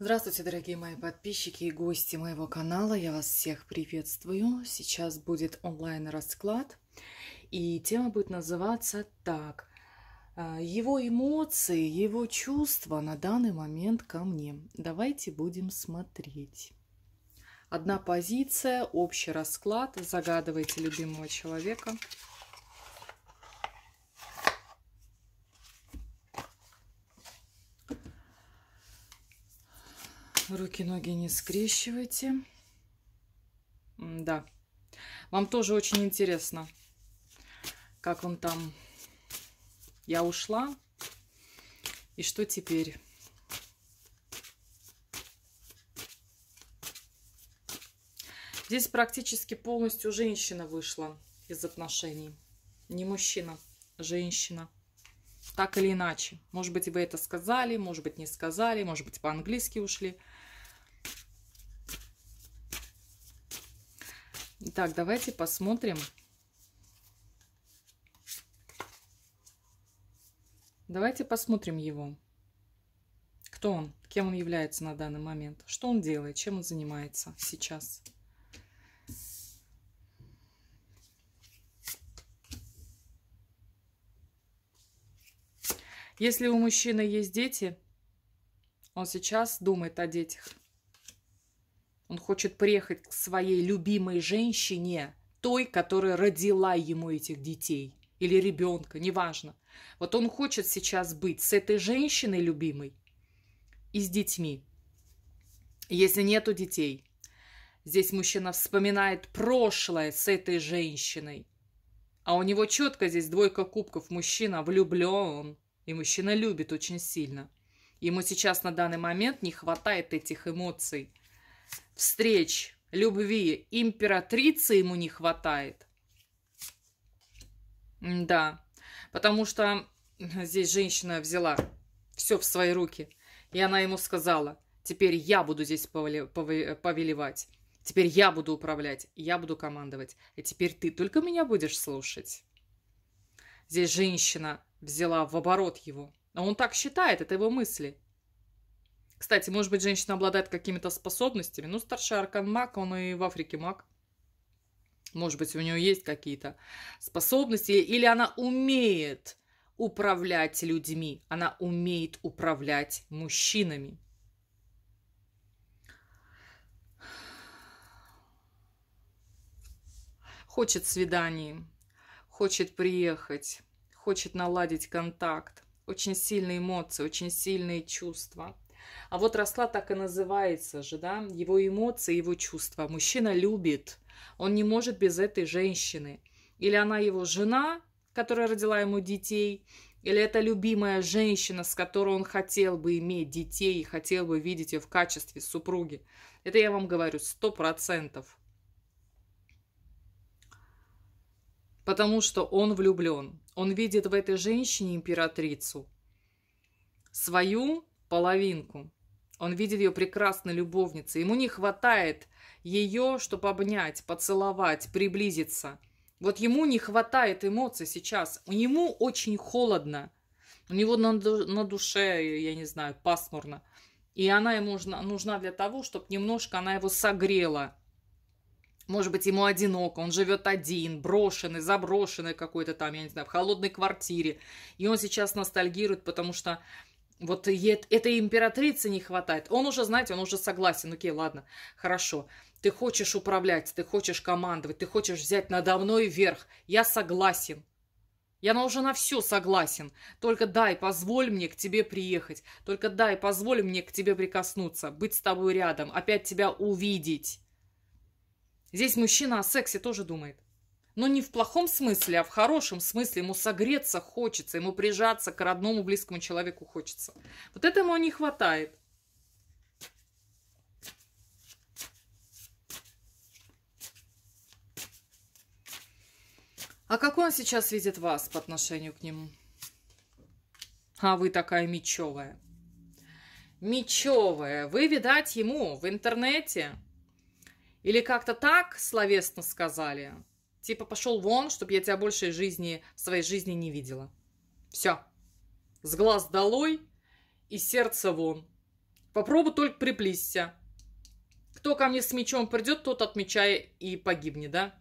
Здравствуйте, дорогие мои подписчики и гости моего канала. Я вас всех приветствую. Сейчас будет онлайн-расклад. И тема будет называться так. Э, его эмоции, его чувства на данный момент ко мне. Давайте будем смотреть. Одна позиция, общий расклад. Загадывайте любимого человека. Человека. Руки-ноги не скрещивайте. Да. Вам тоже очень интересно, как он там. Я ушла. И что теперь? Здесь практически полностью женщина вышла из отношений. Не мужчина, а женщина так или иначе. Может быть, вы это сказали, может быть, не сказали, может быть, по-английски ушли. Итак, давайте посмотрим. Давайте посмотрим его. Кто он? Кем он является на данный момент? Что он делает? Чем он занимается сейчас? Если у мужчины есть дети, он сейчас думает о детях. Он хочет приехать к своей любимой женщине, той, которая родила ему этих детей или ребенка, неважно. Вот он хочет сейчас быть с этой женщиной любимой и с детьми. Если нету детей, здесь мужчина вспоминает прошлое с этой женщиной. А у него четко здесь двойка кубков. Мужчина влюблен. И мужчина любит очень сильно. Ему сейчас на данный момент не хватает этих эмоций. Встреч, любви, императрицы ему не хватает. Да, потому что здесь женщина взяла все в свои руки. И она ему сказала, теперь я буду здесь повелевать. Теперь я буду управлять, я буду командовать. И теперь ты только меня будешь слушать. Здесь женщина взяла в оборот его. А он так считает, это его мысли. Кстати, может быть, женщина обладает какими-то способностями. Ну, старший аркан маг, он и в Африке маг. Может быть, у нее есть какие-то способности. Или она умеет управлять людьми. Она умеет управлять мужчинами. Хочет свиданий, хочет приехать хочет наладить контакт. Очень сильные эмоции, очень сильные чувства. А вот расклад так и называется же, да, его эмоции, его чувства. Мужчина любит, он не может без этой женщины. Или она его жена, которая родила ему детей, или это любимая женщина, с которой он хотел бы иметь детей и хотел бы видеть ее в качестве супруги. Это я вам говорю сто процентов. Потому что он влюблен. Он видит в этой женщине императрицу, свою половинку. Он видит ее прекрасной любовницей. Ему не хватает ее, чтобы обнять, поцеловать, приблизиться. Вот ему не хватает эмоций сейчас. У него очень холодно. У него на, на душе, я не знаю, пасмурно. И она ему нужна, нужна для того, чтобы немножко она его согрела. Может быть, ему одиноко, он живет один, брошенный, заброшенный какой-то там, я не знаю, в холодной квартире. И он сейчас ностальгирует, потому что вот этой императрицы не хватает. Он уже, знаете, он уже согласен. Окей, ладно, хорошо. Ты хочешь управлять, ты хочешь командовать, ты хочешь взять надо мной верх. Я согласен. Я на уже на все согласен. Только дай, позволь мне к тебе приехать. Только дай, позволь мне к тебе прикоснуться, быть с тобой рядом, опять тебя увидеть. Здесь мужчина о сексе тоже думает. Но не в плохом смысле, а в хорошем смысле. Ему согреться хочется, ему прижаться к родному близкому человеку хочется. Вот этому не хватает. А какой он сейчас видит вас по отношению к нему? А вы такая мечевая. Мечевая. Вы, видать, ему в интернете или как-то так словесно сказали. Типа, пошел вон, чтобы я тебя больше жизни, в своей жизни не видела. Все. С глаз долой и сердце вон. Попробуй только приплисься. Кто ко мне с мечом придет, тот отмечая и погибнет, да?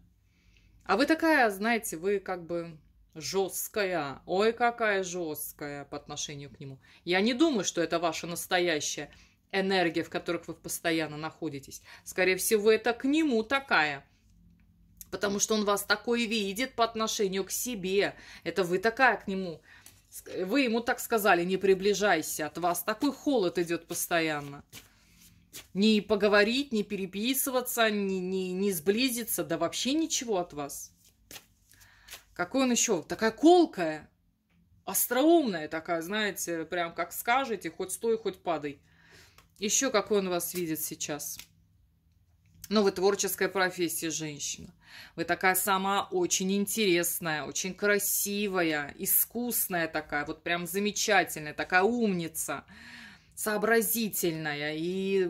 А вы такая, знаете, вы как бы жесткая. Ой, какая жесткая по отношению к нему. Я не думаю, что это ваше настоящее энергия, в которых вы постоянно находитесь. Скорее всего, это к нему такая потому что он вас такой видит по отношению к себе. Это вы такая к нему. Вы ему так сказали, не приближайся, от вас такой холод идет постоянно. Не поговорить, не переписываться, не, не, не сблизиться, да вообще ничего от вас. Какой он еще? Такая колкая, остроумная такая, знаете, прям как скажете, хоть стой, хоть падай. Еще какой он вас видит сейчас? Ну, вы творческая профессия женщина. Вы такая сама очень интересная, очень красивая, искусная такая, вот прям замечательная, такая умница, сообразительная и,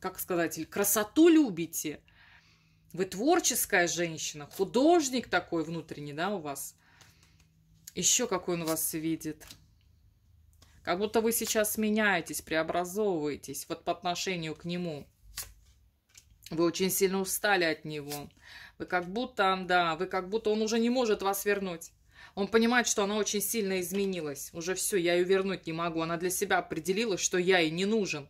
как сказать, красоту любите. Вы творческая женщина, художник такой внутренний, да, у вас. Еще какой он вас видит – как будто вы сейчас меняетесь, преобразовываетесь вот по отношению к нему. Вы очень сильно устали от него. Вы как будто, да, вы как будто он уже не может вас вернуть. Он понимает, что она очень сильно изменилась. Уже все, я ее вернуть не могу. Она для себя определила, что я ей не нужен.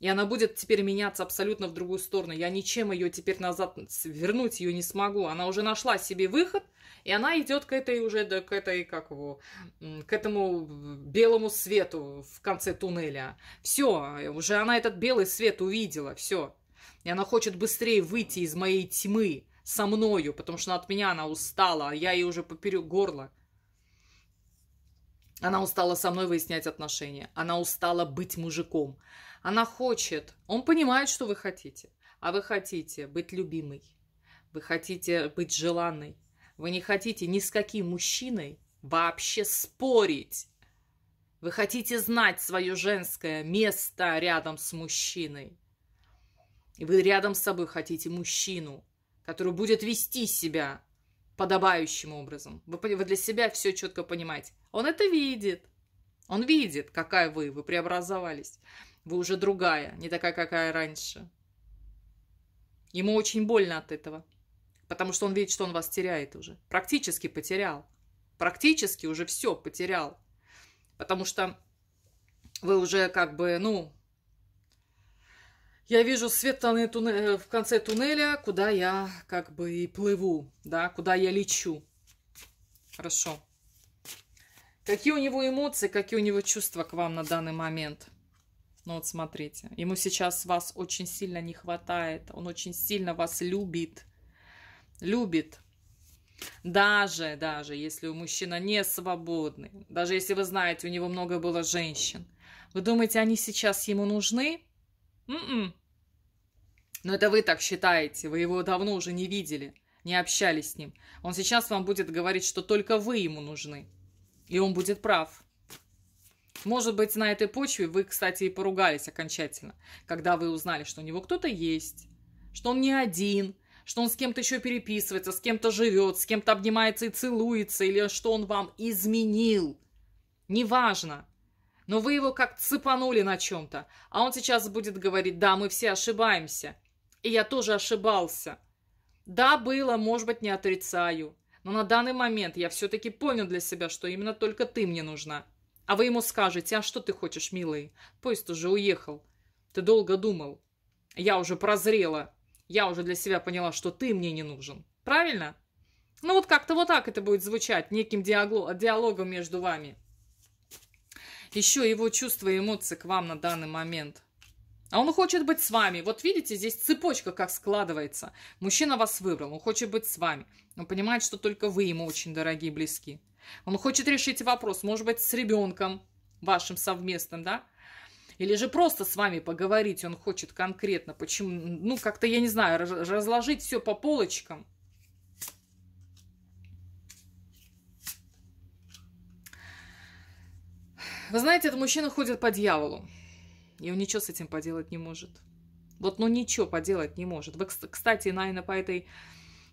И она будет теперь меняться абсолютно в другую сторону. Я ничем ее теперь назад вернуть ее не смогу. Она уже нашла себе выход, и она идет к этой уже, да, к этой, как его, к этому белому свету в конце туннеля. Все, уже она этот белый свет увидела, все. И она хочет быстрее выйти из моей тьмы со мною, потому что от меня она устала, а я ей уже поперек горло. Она устала со мной выяснять отношения. Она устала быть мужиком. Она хочет. Он понимает, что вы хотите. А вы хотите быть любимой. Вы хотите быть желанной. Вы не хотите ни с каким мужчиной вообще спорить. Вы хотите знать свое женское место рядом с мужчиной. И вы рядом с собой хотите мужчину, который будет вести себя подобающим образом. Вы, вы для себя все четко понимаете. Он это видит. Он видит, какая вы, вы преобразовались. Вы уже другая, не такая, какая раньше. Ему очень больно от этого, потому что он видит, что он вас теряет уже. Практически потерял. Практически уже все потерял. Потому что вы уже как бы, ну, я вижу свет э, в конце туннеля, куда я как бы и плыву, да, куда я лечу. Хорошо. Какие у него эмоции, какие у него чувства к вам на данный момент? Ну вот смотрите, ему сейчас вас очень сильно не хватает, он очень сильно вас любит, любит. Даже, даже если у мужчина не свободный, даже если вы знаете, у него много было женщин, вы думаете, они сейчас ему нужны? М-м. Но это вы так считаете, вы его давно уже не видели, не общались с ним. Он сейчас вам будет говорить, что только вы ему нужны. И он будет прав. Может быть, на этой почве вы, кстати, и поругались окончательно, когда вы узнали, что у него кто-то есть, что он не один, что он с кем-то еще переписывается, с кем-то живет, с кем-то обнимается и целуется, или что он вам изменил. Неважно. Но вы его как цепанули на чем-то. А он сейчас будет говорить, да, мы все ошибаемся. И я тоже ошибался. Да, было, может быть, не отрицаю. Но на данный момент я все-таки понял для себя, что именно только ты мне нужна. А вы ему скажете, а что ты хочешь, милый? Поезд уже уехал. Ты долго думал. Я уже прозрела. Я уже для себя поняла, что ты мне не нужен. Правильно? Ну вот как-то вот так это будет звучать, неким диалогом между вами. Еще его чувства и эмоции к вам на данный момент. А он хочет быть с вами. Вот видите, здесь цепочка как складывается. Мужчина вас выбрал, он хочет быть с вами. Он понимает, что только вы ему очень дорогие, близки. Он хочет решить вопрос, может быть, с ребенком вашим совместным, да? Или же просто с вами поговорить, он хочет конкретно, почему, ну, как-то, я не знаю, разложить все по полочкам. Вы знаете, этот мужчина ходит по дьяволу, и он ничего с этим поделать не может. Вот, ну, ничего поделать не может. Вы, кстати, Найна, по этой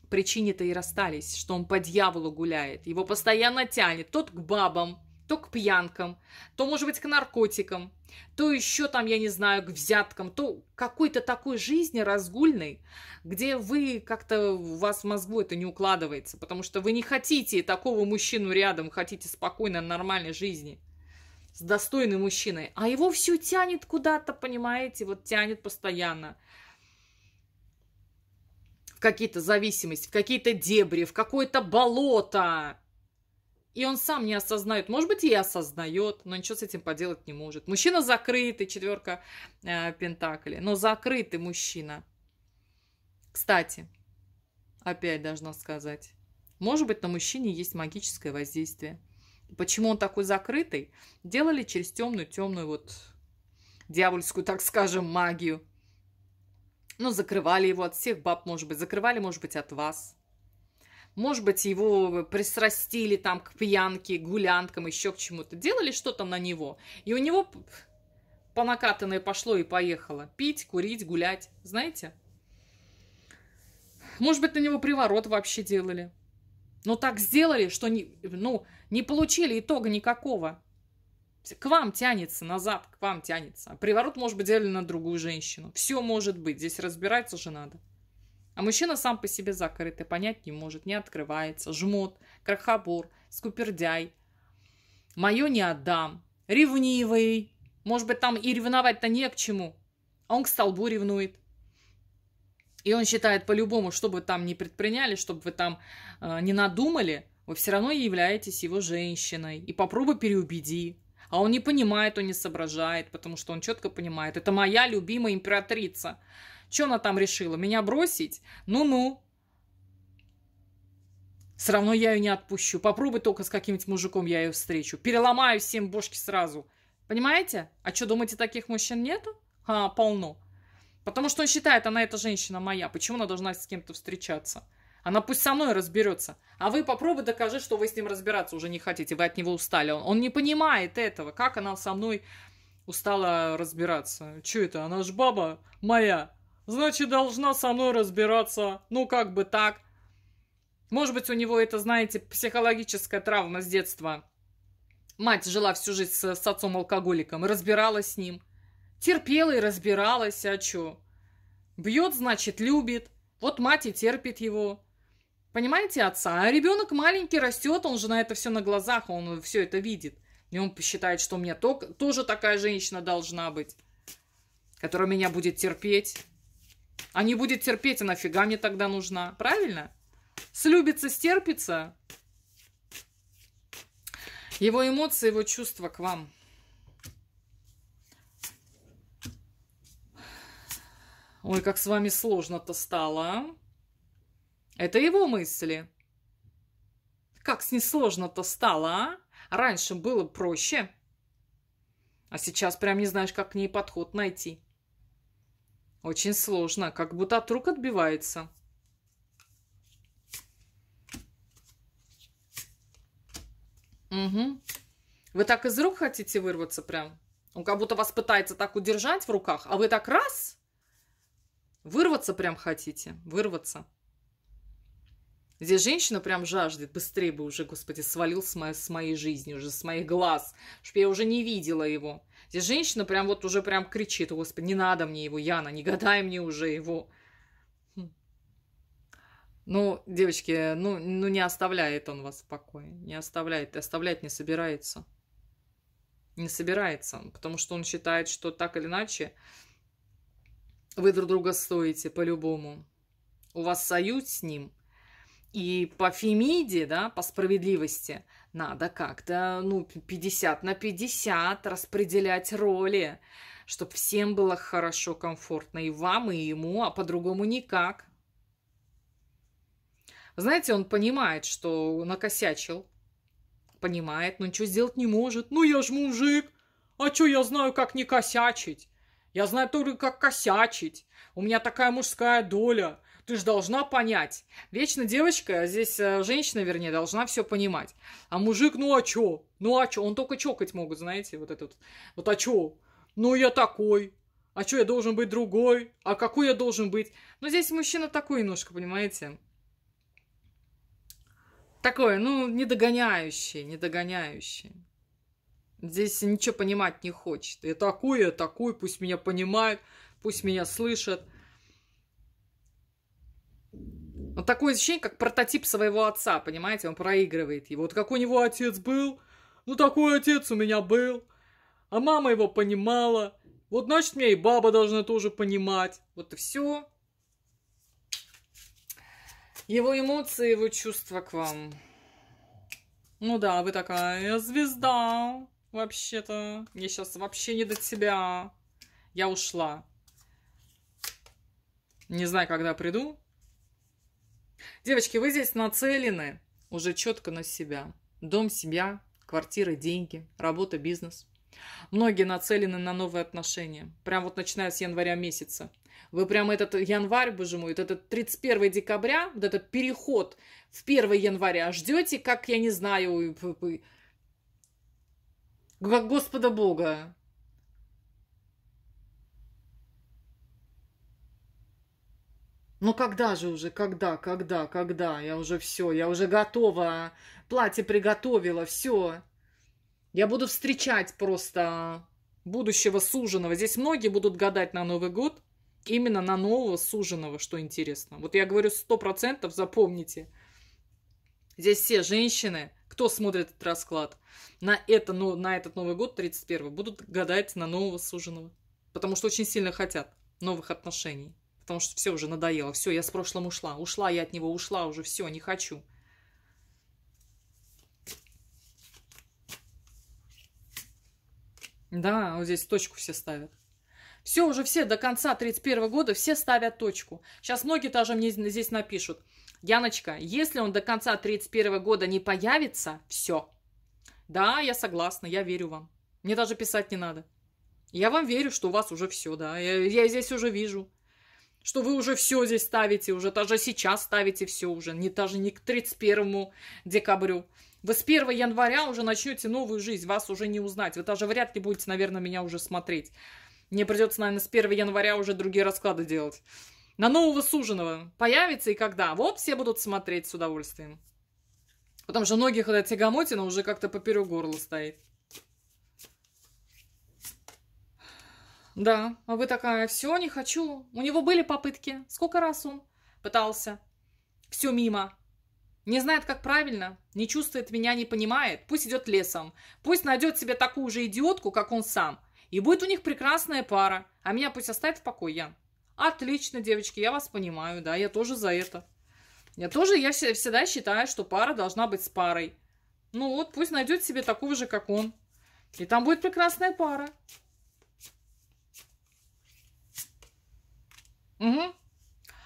причине-то и расстались, что он по дьяволу гуляет. Его постоянно тянет. Тот к бабам, то к пьянкам, то, может быть, к наркотикам, то еще там, я не знаю, к взяткам, то какой-то такой жизни разгульной, где вы как-то, у вас в мозгу это не укладывается, потому что вы не хотите такого мужчину рядом, хотите спокойно, нормальной жизни с достойным мужчиной, а его все тянет куда-то, понимаете, вот тянет постоянно какие-то зависимости, в какие-то дебри, в какое-то болото. И он сам не осознает. Может быть, и осознает, но ничего с этим поделать не может. Мужчина закрытый, четверка э, Пентакли. Но закрытый мужчина. Кстати, опять должна сказать. Может быть, на мужчине есть магическое воздействие. Почему он такой закрытый? Делали через темную-темную вот дьявольскую, так скажем, магию. Ну, закрывали его от всех баб, может быть, закрывали, может быть, от вас. Может быть, его присрастили там к пьянке, гулянкам, еще к чему-то. Делали что-то на него. И у него по накатанной пошло и поехало. Пить, курить, гулять. Знаете? Может быть, на него приворот вообще делали. Но так сделали, что не, ну, не получили итога никакого к вам тянется назад, к вам тянется. А приворот может быть делен на другую женщину. Все может быть, здесь разбираться же надо. А мужчина сам по себе закрыт и понять не может, не открывается. Жмот, крохобор, скупердяй. Мое не отдам. Ревнивый. Может быть, там и ревновать-то не к чему. А он к столбу ревнует. И он считает по-любому, что бы там не предприняли, чтобы вы там э, не надумали, вы все равно являетесь его женщиной. И попробуй переубеди. А он не понимает, он не соображает, потому что он четко понимает. Это моя любимая императрица. Что она там решила? Меня бросить? Ну-ну. Все равно я ее не отпущу. Попробуй только с каким-нибудь мужиком я ее встречу. Переломаю всем бошки сразу. Понимаете? А что, думаете, таких мужчин нету? А, полно. Потому что он считает, она эта женщина моя. Почему она должна с кем-то встречаться? Она пусть со мной разберется. А вы попробуй докажи, что вы с ним разбираться уже не хотите, вы от него устали. Он, он не понимает этого, как она со мной устала разбираться. Че это, она ж баба моя, значит, должна со мной разбираться, ну как бы так. Может быть, у него это, знаете, психологическая травма с детства. Мать жила всю жизнь с, с отцом-алкоголиком разбиралась с ним. Терпела и разбиралась, а чё? Бьет, значит, любит. Вот мать и терпит его понимаете, отца. А ребенок маленький растет, он же на это все на глазах, он все это видит. И он считает, что мне тоже такая женщина должна быть, которая меня будет терпеть. А не будет терпеть, а нафига мне тогда нужна? Правильно? Слюбится, стерпится. Его эмоции, его чувства к вам. Ой, как с вами сложно-то стало, а? Это его мысли. Как с несложно-то стало, а? Раньше было проще. А сейчас прям не знаешь, как к ней подход найти. Очень сложно, как будто от рук отбивается. Угу. Вы так из рук хотите вырваться прям? Он как будто вас пытается так удержать в руках, а вы так раз вырваться прям хотите, вырваться. Здесь женщина прям жаждет, быстрее бы уже, господи, свалил с, моей, с моей жизни, уже с моих глаз, чтобы я уже не видела его. Здесь женщина прям вот уже прям кричит, господи, не надо мне его, Яна, не гадай мне уже его. Хм. Ну, девочки, ну, ну не оставляет он вас в покое, не оставляет, и оставлять не собирается. Не собирается, потому что он считает, что так или иначе вы друг друга стоите по-любому. У вас союз с ним – и по Фемиде, да, по справедливости, надо как-то, ну, 50 на 50 распределять роли, чтобы всем было хорошо, комфортно, и вам, и ему, а по-другому никак. Знаете, он понимает, что накосячил, понимает, но ничего сделать не может. Ну, я ж мужик, а чё я знаю, как не косячить? Я знаю только, как косячить. У меня такая мужская доля. Ты же должна понять. Вечно девочка, а здесь э, женщина, вернее, должна все понимать. А мужик, ну а чё? Ну а чё? Он только чокать могут, знаете, вот этот. Вот а чё? Ну я такой. А чё, я должен быть другой? А какой я должен быть? Но здесь мужчина такой немножко, понимаете? Такое, ну, недогоняющий, недогоняющий. Здесь ничего понимать не хочет. Я такой, я такой, пусть меня понимают, пусть меня слышат – ну, такое ощущение, как прототип своего отца, понимаете? Он проигрывает его. Вот как у него отец был, ну такой отец у меня был. А мама его понимала. Вот значит, мне и баба должна тоже понимать. Вот и все. Его эмоции, его чувства к вам. Ну да, вы такая звезда. Вообще-то. Мне сейчас вообще не до тебя. Я ушла. Не знаю, когда приду. Девочки, вы здесь нацелены уже четко на себя. Дом, семья, квартира, деньги, работа, бизнес. Многие нацелены на новые отношения. Прям вот начиная с января месяца. Вы прям этот январь, боже мой, вот этот 31 декабря, вот этот переход в 1 января ждете, как, я не знаю, как Господа Бога. Ну когда же уже, когда, когда, когда? Я уже все, я уже готова. Платье приготовила, все. Я буду встречать просто будущего суженого. Здесь многие будут гадать на Новый год. Именно на нового суженого, что интересно. Вот я говорю сто процентов, запомните. Здесь все женщины, кто смотрит этот расклад, на, это, ну, на этот Новый год, 31 будут гадать на нового суженого. Потому что очень сильно хотят новых отношений потому что все уже надоело. Все, я с прошлым ушла. Ушла я от него, ушла уже, все, не хочу. Да, вот здесь точку все ставят. Все, уже все до конца 31 года все ставят точку. Сейчас многие тоже мне здесь напишут. Яночка, если он до конца 31 года не появится, все. Да, я согласна, я верю вам. Мне даже писать не надо. Я вам верю, что у вас уже все, да. Я, я здесь уже вижу что вы уже все здесь ставите, уже даже сейчас ставите все уже, не даже не к 31 декабрю. Вы с 1 января уже начнете новую жизнь, вас уже не узнать. Вы даже вряд ли будете, наверное, меня уже смотреть. Мне придется, наверное, с 1 января уже другие расклады делать. На нового суженого появится и когда? Вот все будут смотреть с удовольствием. Потому что многих эта тягомотина уже как-то поперек горло стоит. Да, а вы такая, все, не хочу. У него были попытки. Сколько раз он пытался. Все мимо. Не знает, как правильно, не чувствует меня, не понимает. Пусть идет лесом. Пусть найдет себе такую же идиотку, как он сам. И будет у них прекрасная пара. А меня пусть оставит в покое, Ян. Отлично, девочки, я вас понимаю, да, я тоже за это. Я тоже, я всегда считаю, что пара должна быть с парой. Ну вот, пусть найдет себе такого же, как он. И там будет прекрасная пара. Угу.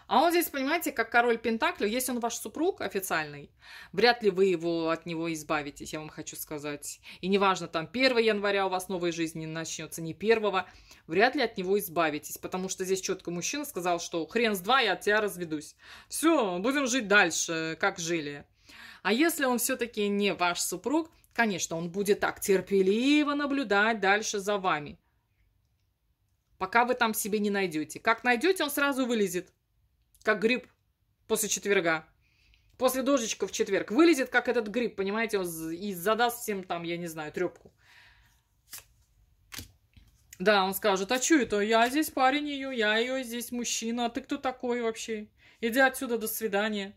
А он здесь, понимаете, как король Пентакли, если он ваш супруг официальный, вряд ли вы его от него избавитесь, я вам хочу сказать. И неважно, там 1 января у вас новая жизнь не начнется, не первого, вряд ли от него избавитесь, потому что здесь четко мужчина сказал, что хрен с два, я от тебя разведусь. Все, будем жить дальше, как жили. А если он все-таки не ваш супруг, конечно, он будет так терпеливо наблюдать дальше за вами пока вы там себе не найдете. Как найдете, он сразу вылезет, как гриб после четверга. После дождичка в четверг вылезет, как этот гриб, понимаете, он и задаст всем там, я не знаю, трепку. Да, он скажет, а что это? Я здесь парень ее, я ее здесь мужчина, а ты кто такой вообще? Иди отсюда, до свидания.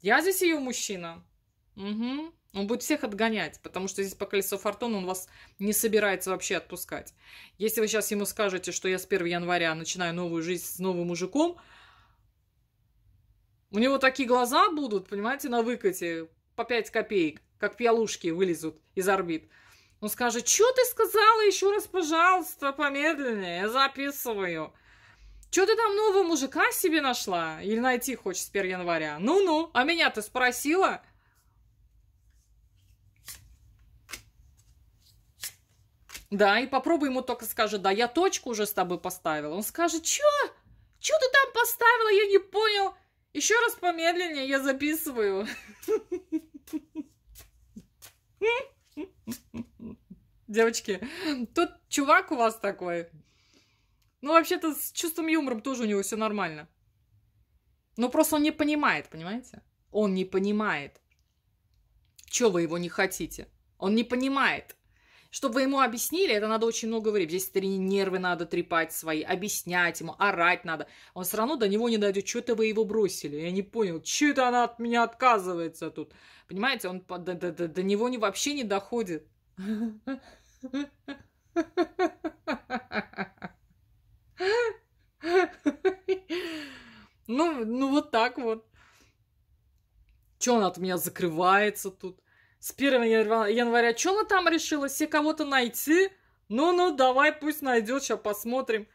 Я здесь ее мужчина. Угу. Он будет всех отгонять, потому что здесь по колесо фортуны он вас не собирается вообще отпускать. Если вы сейчас ему скажете, что я с 1 января начинаю новую жизнь с новым мужиком, у него такие глаза будут, понимаете, на выкате по 5 копеек, как пьялушки вылезут из орбит. Он скажет, что ты сказала еще раз, пожалуйста, помедленнее, я записываю. Что ты там нового мужика себе нашла? Или найти хочешь с 1 января? Ну-ну, а меня ты спросила? Да, и попробуй ему только скажет, да, я точку уже с тобой поставила. Он скажет, чё? Чё ты там поставила? Я не понял. Еще раз помедленнее, я записываю. Девочки, тут чувак у вас такой. Ну, вообще-то, с чувством юмором тоже у него все нормально. Но просто он не понимает, понимаете? Он не понимает, чего вы его не хотите. Он не понимает. Чтобы вы ему объяснили, это надо очень много времени. Здесь нервы надо трепать свои, объяснять ему, орать надо. Он все равно до него не дойдет. Что-то вы его бросили. Я не понял, что это она от меня отказывается тут. Понимаете, он до, до, до, до него не, вообще не доходит. Ну, ну вот так вот. Че она от меня закрывается тут? С 1 января что она там решила? Все кого-то найти? Ну-ну, давай, пусть найдет, сейчас посмотрим.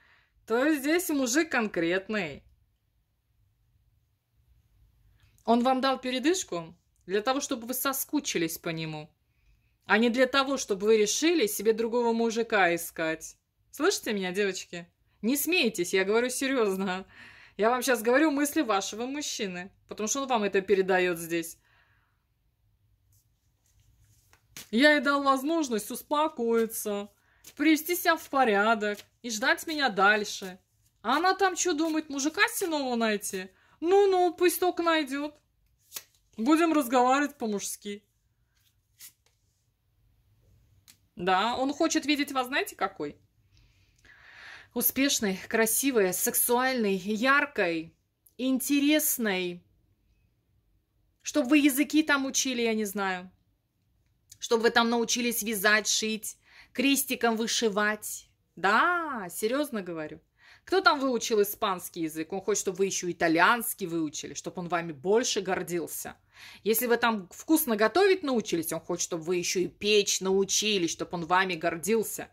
То есть здесь мужик конкретный. Он вам дал передышку для того, чтобы вы соскучились по нему, а не для того, чтобы вы решили себе другого мужика искать. Слышите меня, девочки? Не смейтесь, я говорю серьезно. Я вам сейчас говорю мысли вашего мужчины, потому что он вам это передает здесь. Я ей дал возможность успокоиться, привести себя в порядок и ждать меня дальше. А она там что думает, мужика синого найти? Ну-ну, пусть только найдет. Будем разговаривать по-мужски. Да, он хочет видеть вас, знаете, какой? Успешной, красивой, сексуальной, яркой, интересной. Чтобы вы языки там учили, я не знаю чтобы вы там научились вязать, шить, крестиком вышивать. Да, серьезно говорю. Кто там выучил испанский язык? Он хочет, чтобы вы еще итальянский выучили, чтобы он вами больше гордился. Если вы там вкусно готовить научились, он хочет, чтобы вы еще и печь научились, чтобы он вами гордился.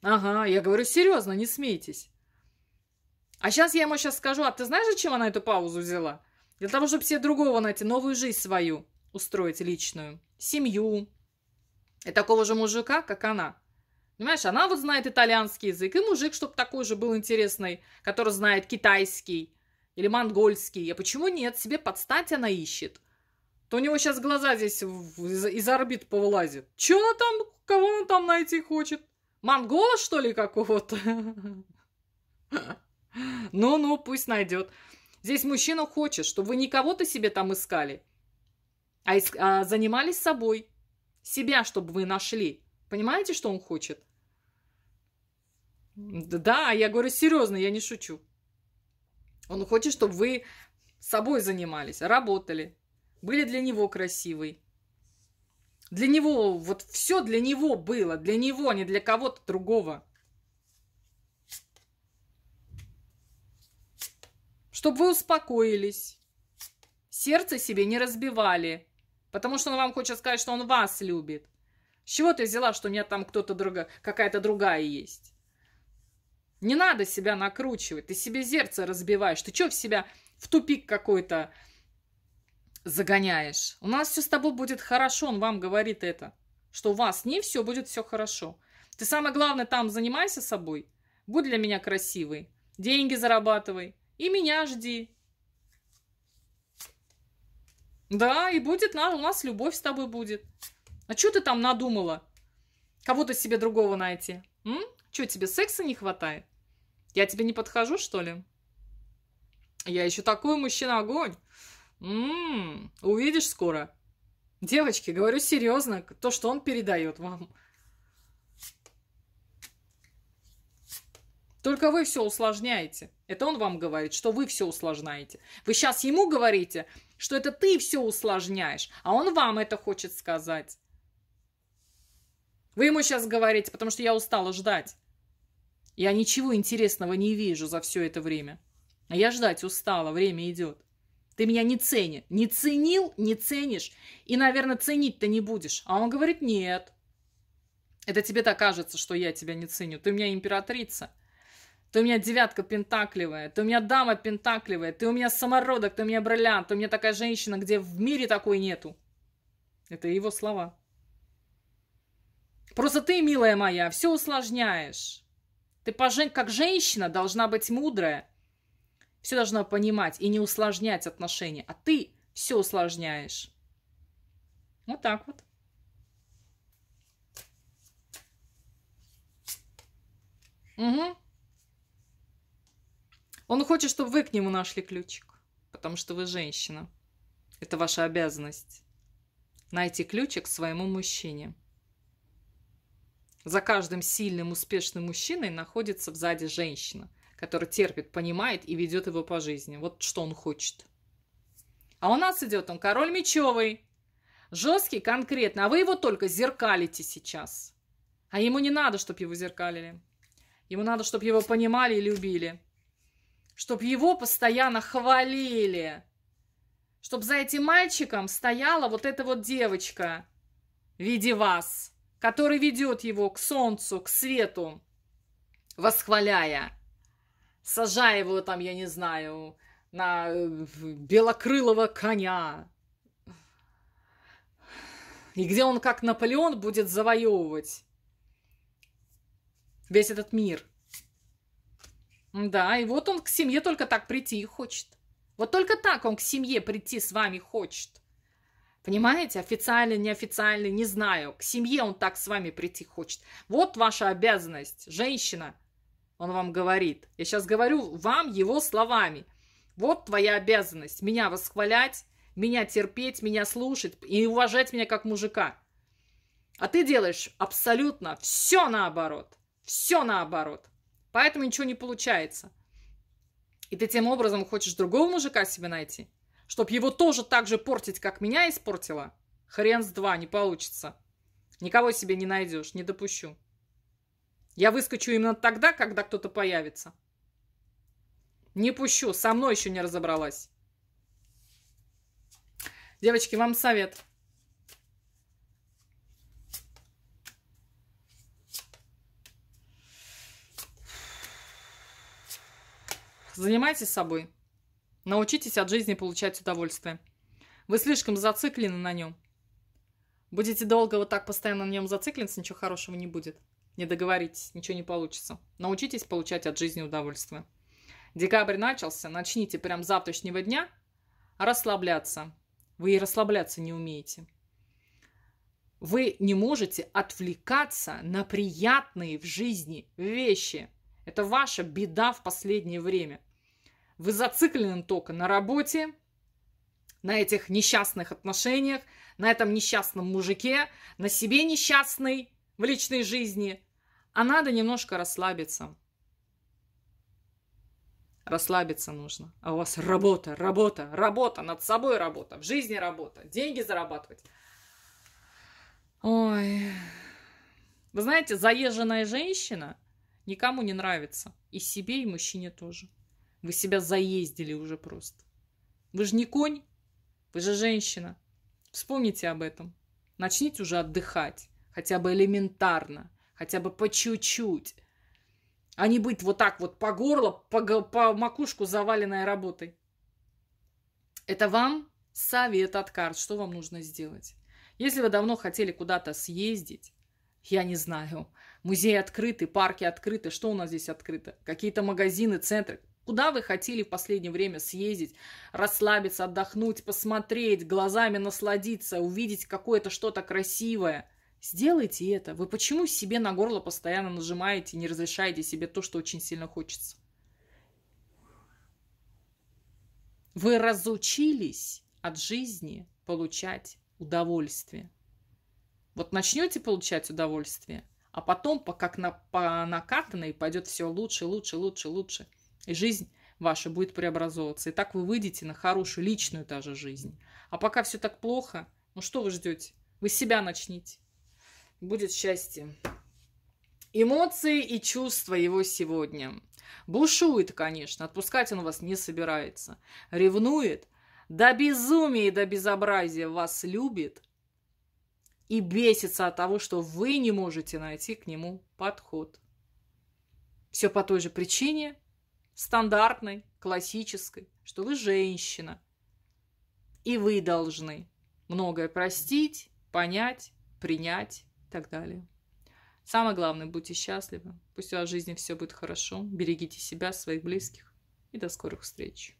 Ага, я говорю серьезно, не смейтесь. А сейчас я ему сейчас скажу, а ты знаешь, зачем она эту паузу взяла? Для того, чтобы себе другого найти, новую жизнь свою устроить личную, семью. И такого же мужика, как она. Понимаешь, она вот знает итальянский язык, и мужик, чтобы такой же был интересный, который знает китайский или монгольский. А почему нет? Себе подстать она ищет. То у него сейчас глаза здесь из, из орбит повылазит. Че она там, кого она там найти хочет? Монгола, что ли, какого-то? Ну-ну, пусть найдет. Здесь мужчина хочет, чтобы вы не кого-то себе там искали, а, иск, а занимались собой. Себя, чтобы вы нашли. Понимаете, что он хочет? Да, я говорю серьезно, я не шучу. Он хочет, чтобы вы собой занимались, работали, были для него красивой. Для него, вот все для него было, для него, а не для кого-то другого. Чтобы вы успокоились, сердце себе не разбивали, Потому что он вам хочет сказать, что он вас любит. С чего ты взяла, что у меня там кто-то другая, какая-то другая есть? Не надо себя накручивать. Ты себе сердце разбиваешь. Ты что в себя в тупик какой-то загоняешь? У нас все с тобой будет хорошо. Он вам говорит это. Что у вас не все будет все хорошо. Ты самое главное там занимайся собой. Будь для меня красивой. Деньги зарабатывай. И меня жди. Да, и будет на, у нас любовь с тобой будет. А что ты там надумала? Кого-то себе другого найти. М? тебе секса не хватает? Я тебе не подхожу, что ли? Я еще такой мужчина-огонь. М-м, увидишь скоро. Девочки, говорю серьезно, то, что он передает вам. Только вы все усложняете. Это он вам говорит, что вы все усложняете. Вы сейчас ему говорите, что это ты все усложняешь, а он вам это хочет сказать. Вы ему сейчас говорите, потому что я устала ждать. Я ничего интересного не вижу за все это время. А я ждать устала, время идет. Ты меня не цени. Не ценил, не ценишь. И, наверное, ценить-то не будешь. А он говорит, нет. Это тебе так кажется, что я тебя не ценю. Ты у меня императрица ты у меня девятка пентакливая, ты у меня дама пентакливая, ты у меня самородок, ты у меня бриллиант, ты у меня такая женщина, где в мире такой нету. Это его слова. Просто ты, милая моя, все усложняешь. Ты как женщина должна быть мудрая. Все должна понимать и не усложнять отношения. А ты все усложняешь. Вот так вот. Угу. Он хочет, чтобы вы к нему нашли ключик, потому что вы женщина. Это ваша обязанность. Найти ключик своему мужчине. За каждым сильным, успешным мужчиной находится сзади женщина, которая терпит, понимает и ведет его по жизни. Вот что он хочет. А у нас идет он король мечевый. Жесткий, конкретно. А вы его только зеркалите сейчас. А ему не надо, чтобы его зеркалили. Ему надо, чтобы его понимали и любили чтобы его постоянно хвалили, чтобы за этим мальчиком стояла вот эта вот девочка в виде вас, который ведет его к солнцу, к свету, восхваляя, сажая его там, я не знаю, на э, белокрылого коня, и где он как Наполеон будет завоевывать весь этот мир – да, и вот он к семье только так прийти и хочет. Вот только так он к семье прийти с вами хочет. Понимаете, официально, неофициально, не знаю. К семье он так с вами прийти хочет. Вот ваша обязанность, женщина, он вам говорит. Я сейчас говорю вам его словами. Вот твоя обязанность меня восхвалять, меня терпеть, меня слушать и уважать меня как мужика. А ты делаешь абсолютно все наоборот. Все наоборот поэтому ничего не получается. И ты тем образом хочешь другого мужика себе найти, чтобы его тоже так же портить, как меня испортила? Хрен с два, не получится. Никого себе не найдешь, не допущу. Я выскочу именно тогда, когда кто-то появится. Не пущу, со мной еще не разобралась. Девочки, вам совет. Занимайтесь собой. Научитесь от жизни получать удовольствие. Вы слишком зациклены на нем. Будете долго вот так постоянно на нем зациклиться, ничего хорошего не будет. Не договоритесь, ничего не получится. Научитесь получать от жизни удовольствие. Декабрь начался, начните прям завтрашнего дня расслабляться. Вы и расслабляться не умеете. Вы не можете отвлекаться на приятные в жизни вещи. Это ваша беда в последнее время. Вы зациклены только на работе, на этих несчастных отношениях, на этом несчастном мужике, на себе несчастной в личной жизни. А надо немножко расслабиться. Расслабиться нужно. А у вас работа, работа, работа, над собой работа, в жизни работа, деньги зарабатывать. Ой. Вы знаете, заезженная женщина никому не нравится. И себе, и мужчине тоже. Вы себя заездили уже просто. Вы же не конь, вы же женщина. Вспомните об этом. Начните уже отдыхать. Хотя бы элементарно. Хотя бы по чуть-чуть. А не быть вот так вот по горло, по, по макушку заваленной работой. Это вам совет от карт, что вам нужно сделать. Если вы давно хотели куда-то съездить, я не знаю, музеи открыты, парки открыты, что у нас здесь открыто? Какие-то магазины, центры. Куда вы хотели в последнее время съездить, расслабиться, отдохнуть, посмотреть, глазами насладиться, увидеть какое-то что-то красивое? Сделайте это. Вы почему себе на горло постоянно нажимаете, и не разрешаете себе то, что очень сильно хочется? Вы разучились от жизни получать удовольствие. Вот начнете получать удовольствие, а потом, как на, по накатанной, пойдет все лучше, лучше, лучше, лучше – и жизнь ваша будет преобразовываться. И так вы выйдете на хорошую личную даже жизнь. А пока все так плохо, ну что вы ждете? Вы себя начните. Будет счастье. Эмоции и чувства его сегодня. Бушует, конечно, отпускать он вас не собирается. Ревнует, до безумия и до безобразия вас любит и бесится от того, что вы не можете найти к нему подход. Все по той же причине, стандартной, классической, что вы женщина. И вы должны многое простить, понять, принять и так далее. Самое главное, будьте счастливы. Пусть у вас в жизни все будет хорошо. Берегите себя, своих близких. И до скорых встреч.